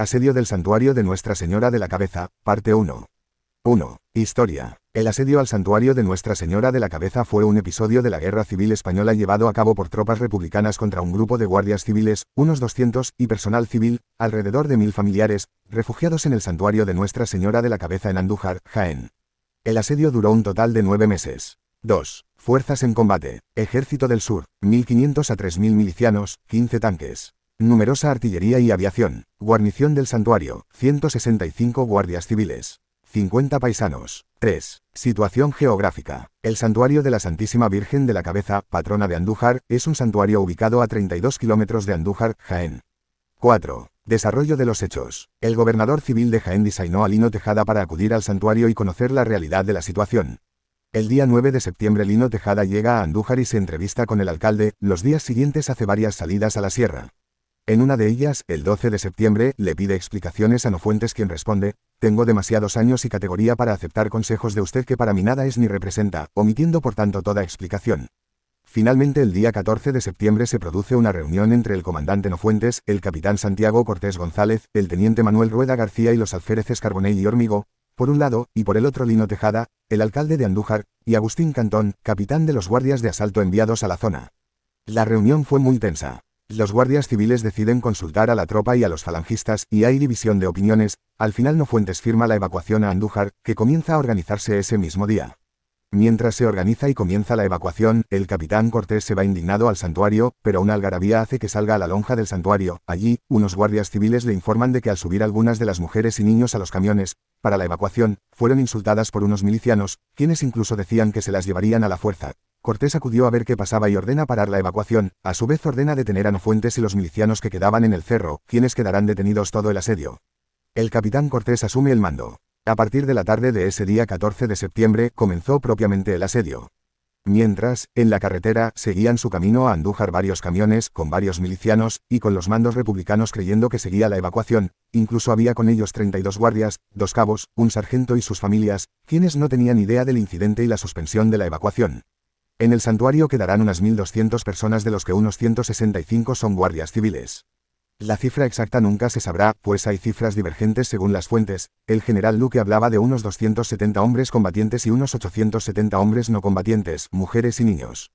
Asedio del Santuario de Nuestra Señora de la Cabeza, parte 1. 1. Historia. El asedio al santuario de Nuestra Señora de la Cabeza fue un episodio de la Guerra Civil Española llevado a cabo por tropas republicanas contra un grupo de guardias civiles, unos 200, y personal civil, alrededor de mil familiares, refugiados en el santuario de Nuestra Señora de la Cabeza en Andújar, Jaén. El asedio duró un total de nueve meses. 2. Fuerzas en combate. Ejército del Sur, 1.500 a 3.000 milicianos, 15 tanques. Numerosa artillería y aviación, guarnición del santuario, 165 guardias civiles, 50 paisanos. 3. Situación geográfica. El santuario de la Santísima Virgen de la Cabeza, patrona de Andújar, es un santuario ubicado a 32 kilómetros de Andújar, Jaén. 4. Desarrollo de los hechos. El gobernador civil de Jaén diseñó a Lino Tejada para acudir al santuario y conocer la realidad de la situación. El día 9 de septiembre Lino Tejada llega a Andújar y se entrevista con el alcalde, los días siguientes hace varias salidas a la sierra. En una de ellas, el 12 de septiembre, le pide explicaciones a Nofuentes quien responde, tengo demasiados años y categoría para aceptar consejos de usted que para mí nada es ni representa, omitiendo por tanto toda explicación. Finalmente, el día 14 de septiembre se produce una reunión entre el comandante Nofuentes, el capitán Santiago Cortés González, el teniente Manuel Rueda García y los alféreces Carbonell y Hormigo, por un lado, y por el otro Lino Tejada, el alcalde de Andújar, y Agustín Cantón, capitán de los guardias de asalto enviados a la zona. La reunión fue muy tensa. Los guardias civiles deciden consultar a la tropa y a los falangistas, y hay división de opiniones, al final no Fuentes firma la evacuación a Andújar, que comienza a organizarse ese mismo día. Mientras se organiza y comienza la evacuación, el capitán Cortés se va indignado al santuario, pero una algarabía hace que salga a la lonja del santuario. Allí, unos guardias civiles le informan de que al subir algunas de las mujeres y niños a los camiones, para la evacuación, fueron insultadas por unos milicianos, quienes incluso decían que se las llevarían a la fuerza. Cortés acudió a ver qué pasaba y ordena parar la evacuación, a su vez ordena detener a Nofuentes y los milicianos que quedaban en el cerro, quienes quedarán detenidos todo el asedio. El capitán Cortés asume el mando. A partir de la tarde de ese día 14 de septiembre, comenzó propiamente el asedio. Mientras, en la carretera, seguían su camino a Andújar varios camiones, con varios milicianos, y con los mandos republicanos creyendo que seguía la evacuación, incluso había con ellos 32 guardias, dos cabos, un sargento y sus familias, quienes no tenían idea del incidente y la suspensión de la evacuación. En el santuario quedarán unas 1.200 personas de los que unos 165 son guardias civiles. La cifra exacta nunca se sabrá, pues hay cifras divergentes según las fuentes. El general Luque hablaba de unos 270 hombres combatientes y unos 870 hombres no combatientes, mujeres y niños.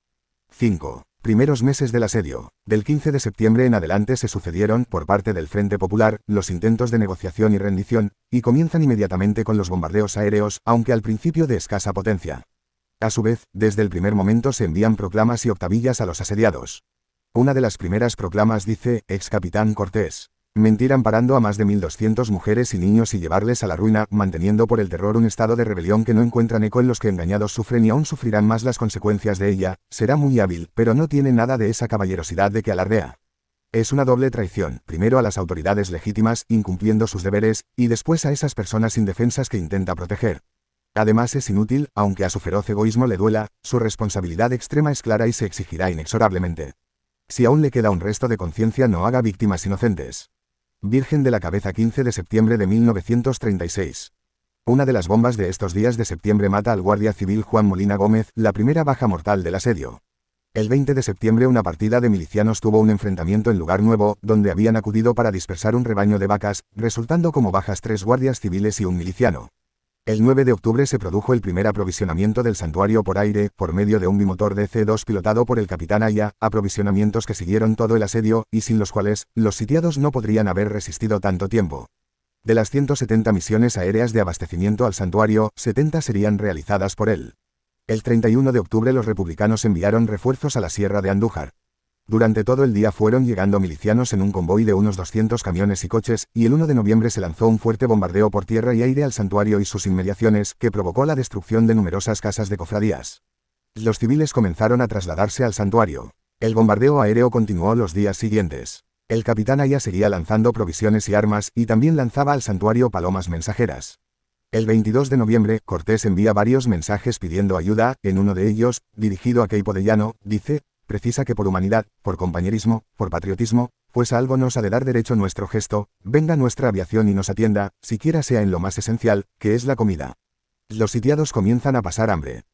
5. Primeros meses del asedio. Del 15 de septiembre en adelante se sucedieron, por parte del Frente Popular, los intentos de negociación y rendición, y comienzan inmediatamente con los bombardeos aéreos, aunque al principio de escasa potencia. A su vez, desde el primer momento se envían proclamas y octavillas a los asediados. Una de las primeras proclamas dice, ex capitán Cortés, mentir amparando a más de 1.200 mujeres y niños y llevarles a la ruina, manteniendo por el terror un estado de rebelión que no encuentran eco en los que engañados sufren y aún sufrirán más las consecuencias de ella, será muy hábil, pero no tiene nada de esa caballerosidad de que alardea. Es una doble traición, primero a las autoridades legítimas, incumpliendo sus deberes, y después a esas personas indefensas que intenta proteger. Además es inútil, aunque a su feroz egoísmo le duela, su responsabilidad extrema es clara y se exigirá inexorablemente. Si aún le queda un resto de conciencia no haga víctimas inocentes. Virgen de la Cabeza 15 de septiembre de 1936. Una de las bombas de estos días de septiembre mata al guardia civil Juan Molina Gómez, la primera baja mortal del asedio. El 20 de septiembre una partida de milicianos tuvo un enfrentamiento en lugar nuevo, donde habían acudido para dispersar un rebaño de vacas, resultando como bajas tres guardias civiles y un miliciano. El 9 de octubre se produjo el primer aprovisionamiento del santuario por aire, por medio de un bimotor DC-2 pilotado por el capitán Aya, aprovisionamientos que siguieron todo el asedio, y sin los cuales, los sitiados no podrían haber resistido tanto tiempo. De las 170 misiones aéreas de abastecimiento al santuario, 70 serían realizadas por él. El 31 de octubre los republicanos enviaron refuerzos a la Sierra de Andújar. Durante todo el día fueron llegando milicianos en un convoy de unos 200 camiones y coches, y el 1 de noviembre se lanzó un fuerte bombardeo por tierra y aire al santuario y sus inmediaciones, que provocó la destrucción de numerosas casas de cofradías. Los civiles comenzaron a trasladarse al santuario. El bombardeo aéreo continuó los días siguientes. El capitán Aya seguía lanzando provisiones y armas, y también lanzaba al santuario palomas mensajeras. El 22 de noviembre, Cortés envía varios mensajes pidiendo ayuda, en uno de ellos, dirigido a Queipo de dice, precisa que por humanidad, por compañerismo, por patriotismo, pues algo nos ha de dar derecho nuestro gesto, venga nuestra aviación y nos atienda, siquiera sea en lo más esencial, que es la comida. Los sitiados comienzan a pasar hambre.